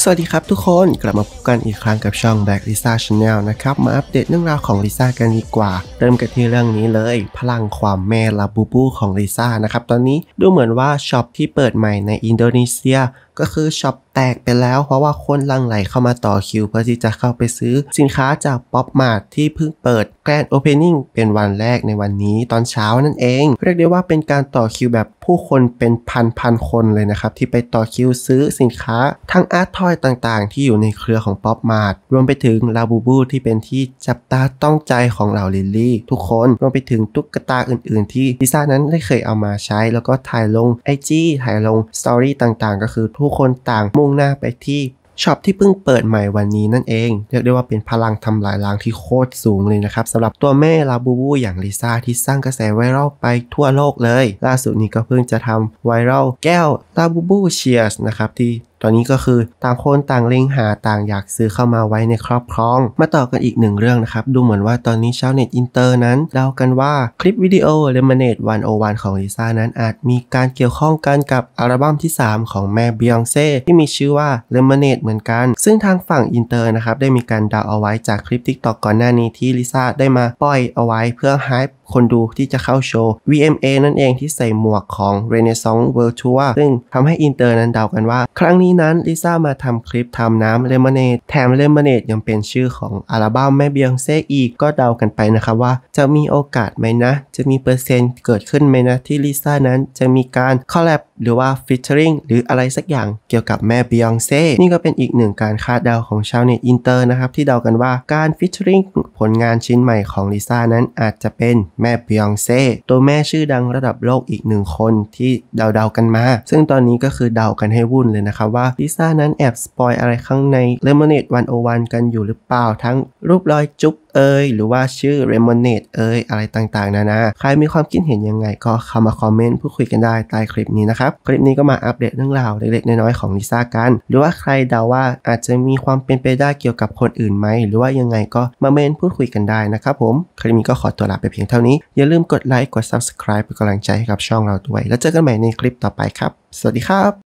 สวัสดีครับทุกคนกลับมาพบกันอีกครั้งกับช่อง Black Lisa Channel นะครับมาอัปเดตเรื่องราวของลิซ่ากันดีกว่า เริ่มกันที่เรื่องนี้เลย พลังความแม่ลาบูบูของลิซ่านะครับตอนนี้ดูเหมือนว่าช็อปที่เปิดใหม่ในอินโดนีเซียก็คือช็อปแตกไปแล้วเพราะว่าคนลังไหลเข้ามาต่อคิว เพื่อที่จะเข้าไปซื้อสินค้าจากป๊อปมาร์ทที่เพิ่งเปิดแกรนด์โอเพนนิ่งเป็นวันแรกในวันนี้ ตอนเช้านั่นเอง เรียกได้ว่าเป็นการต่อคิวแบบผู้คนเป็นพันพันคนเลยนะครับ ที่ไปต่อคิวซื้อสินค้า ทั้งอาร์ตทอยต่างๆ ที่อยู่ในเครือของป๊อปมาร์ทรวมไปถึงลาบูบูที่เป็นที่จับตาต้องใจของเหล่าลิลลี่ทุกคนรวมไปถึงตุ๊กตาอื่น ๆ ที่ลิซ่านั้นได้เคยเอามาใช้แล้วก็ถ่ายลงไอจีถ่ายลงสตอรี่ต่างๆก็คือทุกคนต่างมมุ่งหน้าไปที่ช็อปที่เพิ่งเปิดใหม่วันนี้นั่นเอง เรียกได้ว่าเป็นพลังทำลายล้างที่โคตรสูงเลยนะครับสำหรับตัวแม่ลาบูบูอย่างลิซ่าที่สร้างกระแสไวรัลไปทั่วโลกเลย ล่าสุดนี้ก็เพิ่งจะทำไวรัลแก้วลาบูบูเชียร์สนะครับที่ตอนนี้ก็คือต่างคนต่างเล็งหาต่างอยากซื้อเข้ามาไว้ในครอบครอง มาต่อกันอีกหนึ่งเรื่องนะครับ ดูเหมือนว่าตอนนี้ชาวเน็ตอินเตอร์นั้นเดากันว่าคลิปวิดีโอ Lemonade 101 ของลิซ่านั้นอาจมีการเกี่ยวข้องกันกับอัลบั้มที่ 3 ของแม่บิยองเซ่ที่มีชื่อว่า Lemonade เหมือนกัน ซึ่งทางฝั่งอินเตอร์นะครับได้มีการเดาเอาไว้จากคลิปทิกตอกก่อนหน้านี้ที่ลิซ่าได้มาปล่อยเอาไว้เพื่อไฮป์คนดูที่จะเข้าโชว์ VMA นั่นเองที่ใส่หมวกของ Renaissance World Tour ซึ่งทำให้อินเตอร์นั้นเดากันว่าครั้งนี้นั้นลิซ่ามาทำคลิปทำน้ำเลมอนเนทแถมเลมอนเนทยังเป็นชื่อของอัลบั้มแม่เบียงเซอีกก็เดากันไปนะครับว่า จะมีโอกาสไหมนะ จะมีเปอร์เซ็นต์เกิดขึ้นไหมนะที่ลิซ่านั้นจะมีการคอลแลบหรือว่าฟิชเชอริงหรืออะไรสักอย่างเกี่ยวกับแม่บิยองเซ่นี่ก็เป็นอีกหนึ่งการคาดเดาของชาวเน็ตอินเตอร์นะครับ ที่เดากันว่าการฟิชเชอริงผลงานชิ้นใหม่ของลิซ่านั้นอาจจะเป็นแม่บิยองเซ่ตัวแม่ชื่อดังระดับโลกอีกหนึ่งคนที่เดาเดากันมา ซึ่งตอนนี้ก็คือเดากันให้วุ่นเลยนะครับว่าลิซ่านั้นแอบสปอยอะไรข้างในเลมอนเนตวันโอวันกันอยู่หรือเปล่าทั้งรูปรอยจุ๊บเอ่ยหรือว่าชื่อเรมอนเนตเอ่ยอะไรต่างๆนะนะใครมีความคิดเห็นยังไงก็เข้ามาคอมเมนต์พูดคุยกันได้ใต้คลิปนี้นะครับคลิปนี้ก็มาอัปเดตเรื่องราวเล็กๆน้อยๆของลิซ่ากัน หรือว่าใครเดาว่าอาจจะมีความเป็นไปได้เกี่ยวกับคนอื่นไหมหรือว่ายังไงก็มาเมนพูดคุยกันได้นะครับผม คลิปนี้ก็ขอตัวลาไปเพียงเท่านี้ อย่าลืมกดไลค์กด subscribe เป็นกำลังใจให้กับช่องเราด้วยแล้วเจอกันใหม่ในคลิปต่อไปครับ สวัสดีครับ